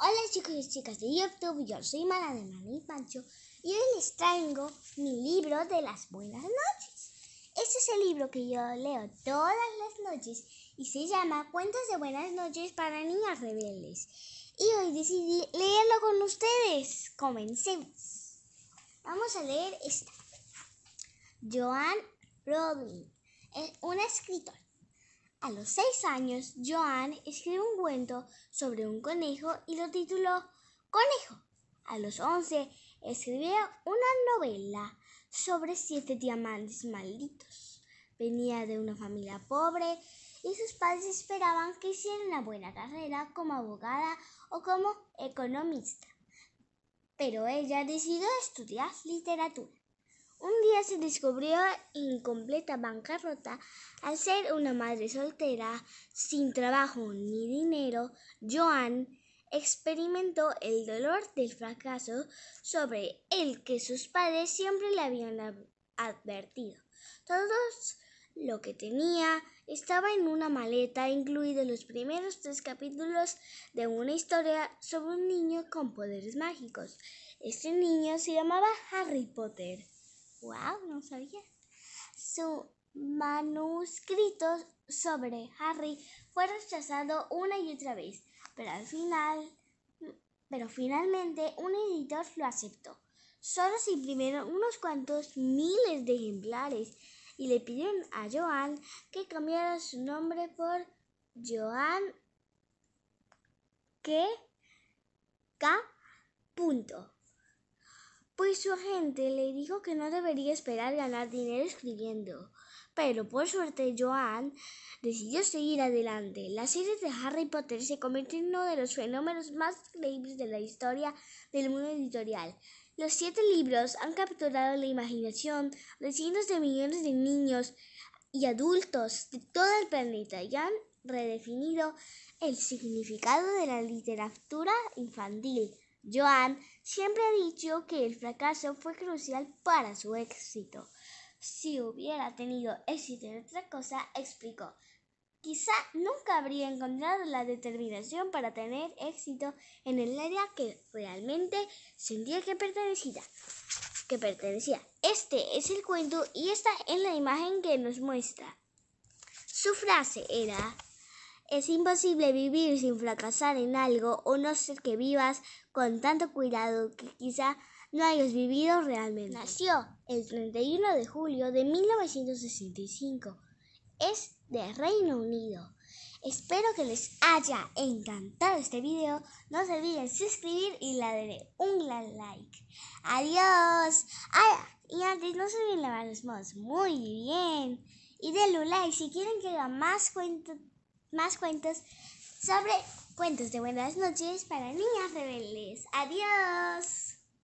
Hola chicos y chicas de YouTube, yo soy Mala de Mami Pancho y hoy les traigo mi libro de las buenas noches. Este es el libro que yo leo todas las noches y se llama Cuentos de buenas noches para niñas rebeldes. Y hoy decidí leerlo con ustedes. Comencemos. Vamos a leer esta. Joan es una escritora a los seis años, Joan escribió un cuento sobre un conejo y lo tituló Conejo. A los once, escribió una novela sobre siete diamantes malditos. Venía de una familia pobre y sus padres esperaban que hiciera una buena carrera como abogada o como economista. Pero ella decidió estudiar literatura. Un día se descubrió en completa bancarrota al ser una madre soltera, sin trabajo ni dinero. Joan experimentó el dolor del fracaso sobre el que sus padres siempre le habían advertido. Todo lo que tenía estaba en una maleta, incluidos los primeros tres capítulos de una historia sobre un niño con poderes mágicos. Este niño se llamaba Harry Potter. Wow, no sabía. Su manuscrito sobre Harry fue rechazado una y otra vez, pero al final, pero finalmente un editor lo aceptó. Solo se imprimieron unos cuantos miles de ejemplares y le pidieron a Joan que cambiara su nombre por Joan K pues su agente le dijo que no debería esperar ganar dinero escribiendo. Pero por suerte Joan decidió seguir adelante. La serie de Harry Potter se convirtió en uno de los fenómenos más creíbles de la historia del mundo editorial. Los siete libros han capturado la imaginación de cientos de millones de niños y adultos de todo el planeta y han redefinido el significado de la literatura infantil. Joan siempre ha dicho que el fracaso fue crucial para su éxito. Si hubiera tenido éxito en otra cosa, explicó, quizá nunca habría encontrado la determinación para tener éxito en el área que realmente sentía que pertenecía. Que pertenecía. Este es el cuento y esta es la imagen que nos muestra. Su frase era es imposible vivir sin fracasar en algo o no ser que vivas con tanto cuidado que quizá no hayas vivido realmente. Nació el 31 de julio de 1965. Es de Reino Unido. Espero que les haya encantado este video. No se olviden suscribir y la daré un gran like. Adiós. Ah, y antes no se olviden lavar los mods. muy bien. Y denle un like si quieren que haga más cuentos más cuentos sobre cuentos de buenas noches para niñas rebeldes. Adiós.